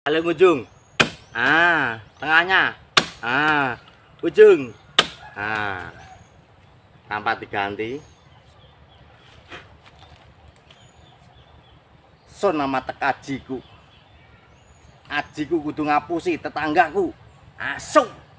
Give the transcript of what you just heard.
paling ujung ah tengahnya ah ujung ah tanpa diganti so nama ajiku ajiku kudu ngapusi tetanggaku asuk